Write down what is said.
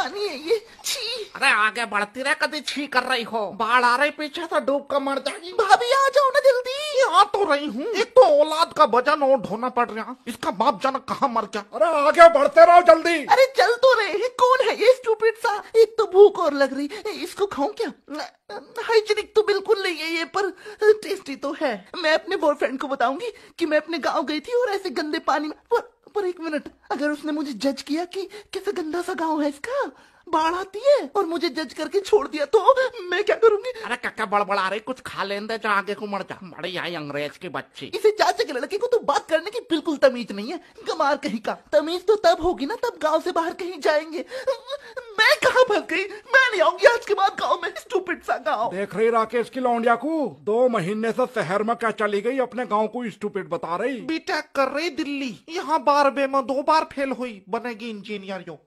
पानी है ये छी अरे आगे बढ़ती रहे कभी छी कर रही हो बाढ़ आ रही पीछे से डूब कर मर जाएगी भाभी आ जाओ ना जल्दी आ तो रही हूँ एक तो औलाद का वजन और ढोना पड़ रहा इसका बाप जनक कहाँ मर गया अरे आगे बढ़ते रहो जल्दी अरे चल तो रहे कौन है ये स्टूपिट सा एक तो भूख और लग रही इसको खाऊं क्या हाइजीनिक तो बिल्कुल नहीं है ये पर टेस्टी तो है मैं अपने बॉयफ्रेंड को बताऊंगी कि मैं अपने गांव गई थी और ऐसे गंदे पानी में पर, पर एक मिनट अगर उसने मुझे जज किया कि कैसा गंदा सा गांव है इसका बाढ़ आती है और मुझे जज करके छोड़ दिया तो मैं क्या करूंगी अरे कक्का बड़बड़ा रही कुछ खा लेने दे जा आगे को मर जा मरे आई अंग्रेज की बच्ची इसे चाचे के लड़के को तो बात करने की बिल्कुल तमीज नहीं है गमार कहीं का तमीज तो तब होगी ना तब गाँव से बाहर कहीं जाएंगे मैं कहा फंस गई मैं नहीं आऊंगी आज के बाद गाँव बताओ देख रही राकेश की लौंडिया को दो महीने से शहर में क्या चली गई अपने गांव को स्टूपिड बता रही बीटेक कर रही दिल्ली यहाँ बारहवे में दो बार फेल हुई बनेगी इंजीनियर